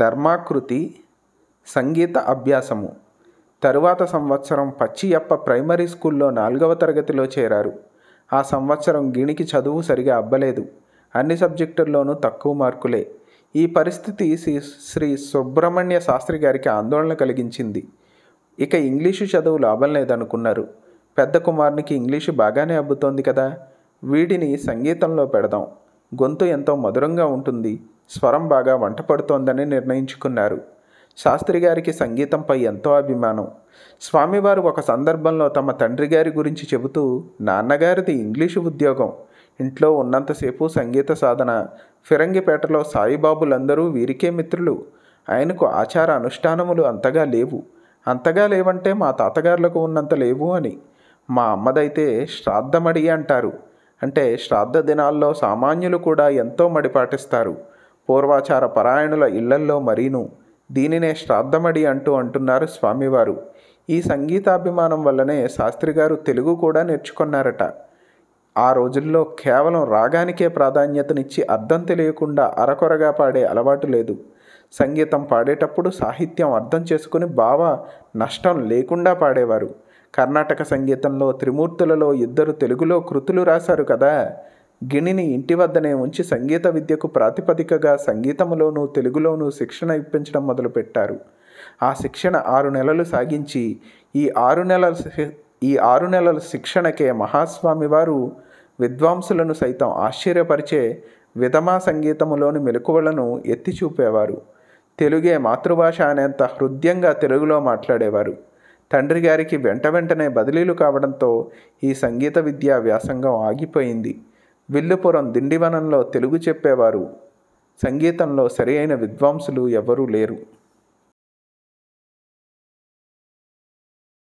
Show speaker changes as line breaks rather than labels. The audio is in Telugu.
ధర్మాకృతి సంగీత అభ్యాసము తరువాత సంవత్సరం పచ్చియప్ప ప్రైమరీ స్కూల్లో నాలుగవ తరగతిలో చేరారు ఆ సంవత్సరం గిణికి చదువు సరిగా అబ్బలేదు అన్ని సబ్జెక్టుల్లోనూ తక్కువ మార్కులే ఈ పరిస్థితి శ్రీ శ్రీ సుబ్రహ్మణ్య శాస్త్రి గారికి ఆందోళన కలిగించింది ఇక ఇంగ్లీషు చదువు లాభం లేదనుకున్నారు పెద్ద కుమారునికి ఇంగ్లీషు బాగానే అబ్బుతోంది కదా వీడిని సంగీతంలో పెడదాం గొంతు ఎంతో మధురంగా ఉంటుంది స్వరం బాగా వంట పడుతోందని నిర్ణయించుకున్నారు శాస్త్రి గారికి సంగీతంపై ఎంతో అభిమానం స్వామివారు ఒక సందర్భంలో తమ తండ్రి గారి గురించి చెబుతూ నాన్నగారిది ఇంగ్లీషు ఉద్యోగం ఇంట్లో ఉన్నంతసేపు సంగీత సాధన ఫిరంగిపేటలో సాయిబాబులందరూ వీరికే మిత్రులు ఆయనకు ఆచార అనుష్ఠానములు అంతగా లేవు అంతగా లేవంటే మా తాతగారులకు ఉన్నంత లేవు అని మా అమ్మదైతే శ్రాద్ధమడి అంటారు అంటే శ్రాద్ధ దినాల్లో సామాన్యులు కూడా ఎంతో మడి పాటిస్తారు పూర్వాచార పరాయణుల ఇళ్లల్లో మరీను దీనినే శ్రాద్ధమడి అంటూ అంటున్నారు స్వామివారు ఈ సంగీతాభిమానం వల్లనే శాస్త్రి గారు తెలుగు కూడా నేర్చుకున్నారట ఆ రోజుల్లో కేవలం రాగానికే ప్రాధాన్యతనిచ్చి అర్థం తెలియకుండా అరకొరగా పాడే అలవాటు లేదు సంగీతం పాడేటప్పుడు సాహిత్యం అర్థం చేసుకుని బాగా నష్టం లేకుండా పాడేవారు కర్ణాటక సంగీతంలో త్రిమూర్తులలో ఇద్దరు తెలుగులో కృతులు రాశారు కదా గిణిని ఇంటి వద్దనే ఉంచి సంగీత విద్యకు ప్రాతిపదికగా సంగీతంలోనూ తెలుగులోనూ శిక్షణ ఇప్పించడం మొదలుపెట్టారు ఆ శిక్షణ ఆరు నెలలు సాగించి ఈ ఆరు నెలల ఈ ఆరు నెలల శిక్షణకే మహాస్వామి వారు విద్వాంసులను సైతం ఆశ్చర్యపరిచే విధమా సంగీతములోని మెలకువలను ఎత్తి చూపేవారు తెలుగే మాతృభాష అనేంత హృదయంగా తెలుగులో మాట్లాడేవారు తండ్రి గారికి వెంట వెంటనే బదిలీలు కావడంతో ఈ సంగీత విద్యా వ్యాసంగం ఆగిపోయింది విల్లుపురం దిండివనంలో తెలుగు చెప్పేవారు సంగీతంలో సరి అయిన విద్వాంసులు ఎవరూ లేరు